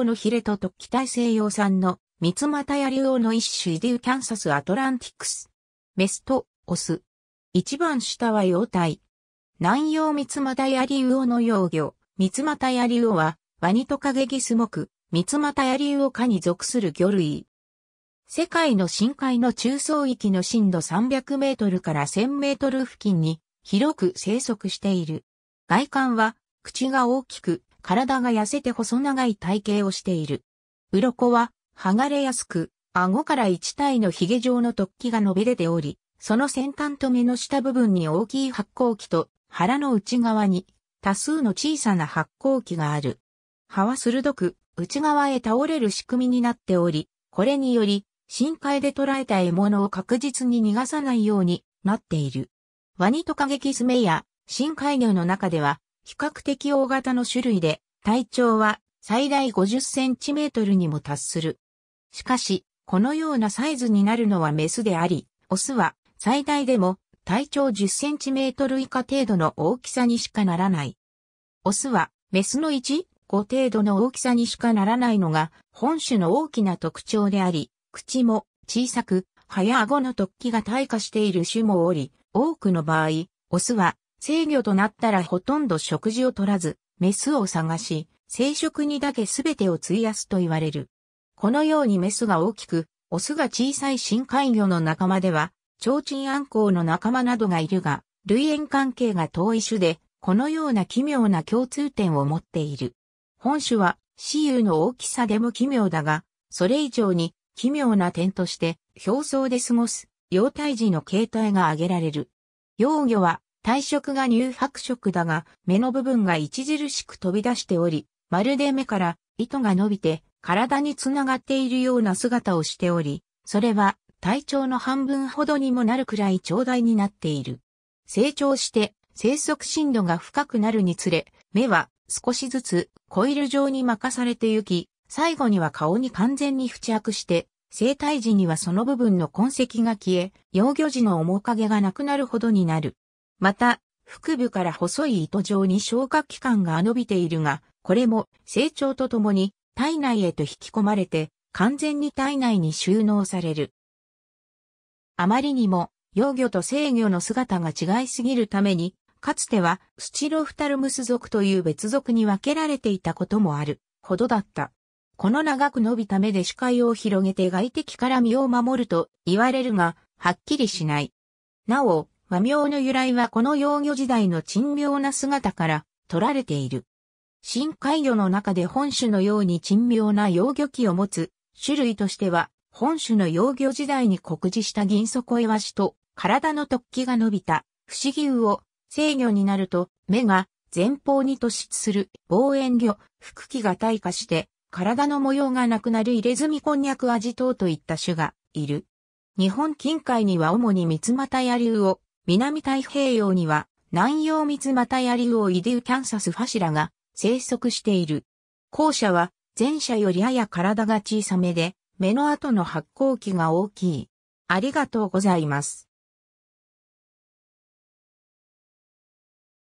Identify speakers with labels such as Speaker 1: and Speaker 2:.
Speaker 1: コのヒレとと北西洋産の三つ股や竜王の一種イデューキャンサスアトランティクス。メスとオス。一番下は幼体。南洋三つ股や竜王の幼魚、三つ股や竜王は、ワニトカゲギスモク、三つ股や竜王科に属する魚類。世界の深海の中層域の深度300メートルから1000メートル付近に広く生息している。外観は口が大きく体が痩せて細長い体型をしている。鱗は剥がれやすく、顎から一体の髭状の突起が伸び出ており、その先端と目の下部分に大きい発光器と腹の内側に多数の小さな発光器がある。葉は鋭く内側へ倒れる仕組みになっており、これにより深海で捕らえた獲物を確実に逃がさないようになっている。ワニトカゲキスメや深海魚の中では比較的大型の種類で、体長は最大50センチメートルにも達する。しかし、このようなサイズになるのはメスであり、オスは最大でも体長10センチメートル以下程度の大きさにしかならない。オスはメスの1、5程度の大きさにしかならないのが本種の大きな特徴であり、口も小さく、早顎の突起が退化している種もおり、多くの場合、オスは制御となったらほとんど食事を取らず、メスを探し、生殖にだけ全てを費やすと言われる。このようにメスが大きく、オスが小さい深海魚の仲間では、ア鎮暗ウの仲間などがいるが、類縁関係が遠い種で、このような奇妙な共通点を持っている。本種は、雌雄の大きさでも奇妙だが、それ以上に奇妙な点として、表層で過ごす、幼体児の形態が挙げられる。幼魚は、体色が乳白色だが、目の部分が著しく飛び出しており、まるで目から糸が伸びて体につながっているような姿をしており、それは体長の半分ほどにもなるくらい長大になっている。成長して生息深度が深くなるにつれ、目は少しずつコイル状に任されてゆき、最後には顔に完全に付着して、生体時にはその部分の痕跡が消え、幼魚時の面影がなくなるほどになる。また、腹部から細い糸状に消化器官が伸びているが、これも成長とともに体内へと引き込まれて完全に体内に収納される。あまりにも幼魚と生魚の姿が違いすぎるために、かつてはスチロフタルムス属という別属に分けられていたこともあるほどだった。この長く伸びた目で視界を広げて外敵から身を守ると言われるが、はっきりしない。なお、和名の由来はこの幼魚時代の珍妙な姿から取られている。深海魚の中で本種のように珍妙な幼魚器を持つ種類としては、本種の幼魚時代に酷似した銀底イワシと体の突起が伸びた不思議魚を制魚になると目が前方に突出する望遠魚、腹器が退化して体の模様がなくなる入れ墨こんにゃく味等といった種がいる。日本近海には主に三股や竜を南太平洋には、南洋タヤやウオイデューキャンサスファシラが生息している。後者は前者よりやや体が小さめで、目の後の発光器が大きい。ありがとうございます。